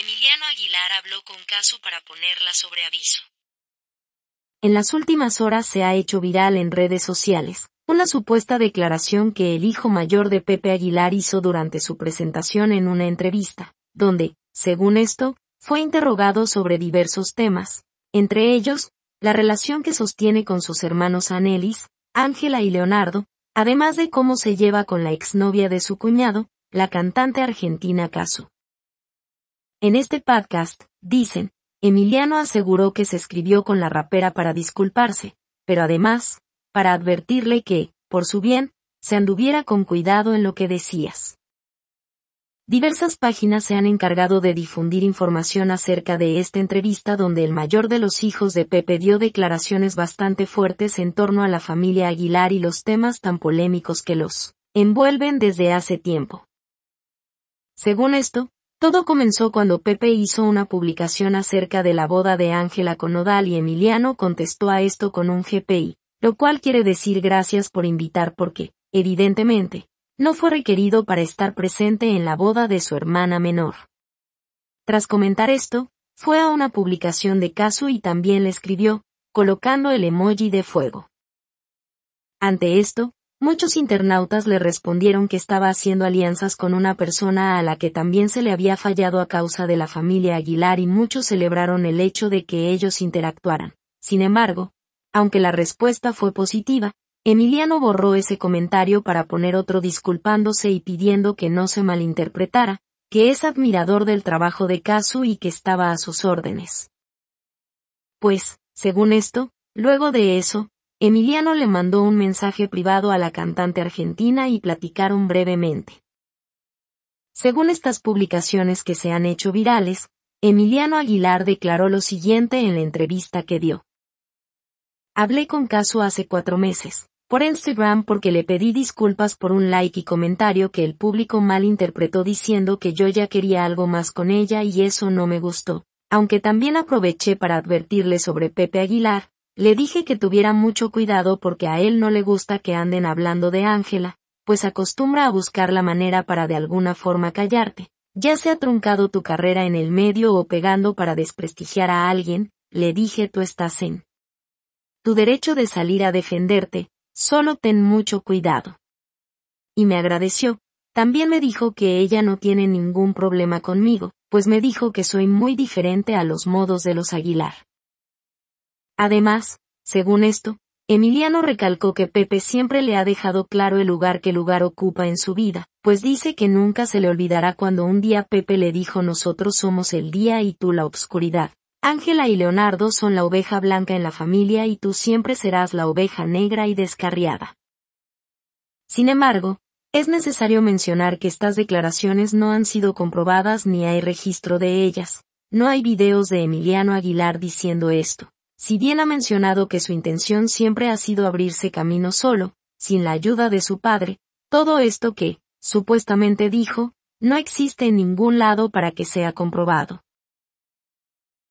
Emiliano Aguilar habló con Casu para ponerla sobre aviso. En las últimas horas se ha hecho viral en redes sociales una supuesta declaración que el hijo mayor de Pepe Aguilar hizo durante su presentación en una entrevista, donde, según esto, fue interrogado sobre diversos temas, entre ellos, la relación que sostiene con sus hermanos Anelis, Ángela y Leonardo, además de cómo se lleva con la exnovia de su cuñado, la cantante argentina Casu. En este podcast, dicen, Emiliano aseguró que se escribió con la rapera para disculparse, pero además, para advertirle que, por su bien, se anduviera con cuidado en lo que decías. Diversas páginas se han encargado de difundir información acerca de esta entrevista donde el mayor de los hijos de Pepe dio declaraciones bastante fuertes en torno a la familia Aguilar y los temas tan polémicos que los envuelven desde hace tiempo. Según esto, todo comenzó cuando Pepe hizo una publicación acerca de la boda de Ángela con Odal y Emiliano contestó a esto con un GPI, lo cual quiere decir gracias por invitar porque, evidentemente, no fue requerido para estar presente en la boda de su hermana menor. Tras comentar esto, fue a una publicación de Casu y también le escribió, colocando el emoji de fuego. Ante esto, Muchos internautas le respondieron que estaba haciendo alianzas con una persona a la que también se le había fallado a causa de la familia Aguilar y muchos celebraron el hecho de que ellos interactuaran. Sin embargo, aunque la respuesta fue positiva, Emiliano borró ese comentario para poner otro disculpándose y pidiendo que no se malinterpretara, que es admirador del trabajo de Casu y que estaba a sus órdenes. Pues, según esto, luego de eso, Emiliano le mandó un mensaje privado a la cantante argentina y platicaron brevemente. Según estas publicaciones que se han hecho virales, Emiliano Aguilar declaró lo siguiente en la entrevista que dio. Hablé con Caso hace cuatro meses, por Instagram porque le pedí disculpas por un like y comentario que el público malinterpretó diciendo que yo ya quería algo más con ella y eso no me gustó, aunque también aproveché para advertirle sobre Pepe Aguilar, le dije que tuviera mucho cuidado porque a él no le gusta que anden hablando de Ángela, pues acostumbra a buscar la manera para de alguna forma callarte, ya sea truncado tu carrera en el medio o pegando para desprestigiar a alguien, le dije tú estás en tu derecho de salir a defenderte, solo ten mucho cuidado. Y me agradeció, también me dijo que ella no tiene ningún problema conmigo, pues me dijo que soy muy diferente a los modos de los Aguilar. Además, según esto, Emiliano recalcó que Pepe siempre le ha dejado claro el lugar que lugar ocupa en su vida, pues dice que nunca se le olvidará cuando un día Pepe le dijo nosotros somos el día y tú la obscuridad. Ángela y Leonardo son la oveja blanca en la familia y tú siempre serás la oveja negra y descarriada. Sin embargo, es necesario mencionar que estas declaraciones no han sido comprobadas ni hay registro de ellas. No hay videos de Emiliano Aguilar diciendo esto. Si bien ha mencionado que su intención siempre ha sido abrirse camino solo, sin la ayuda de su padre, todo esto que, supuestamente dijo, no existe en ningún lado para que sea comprobado.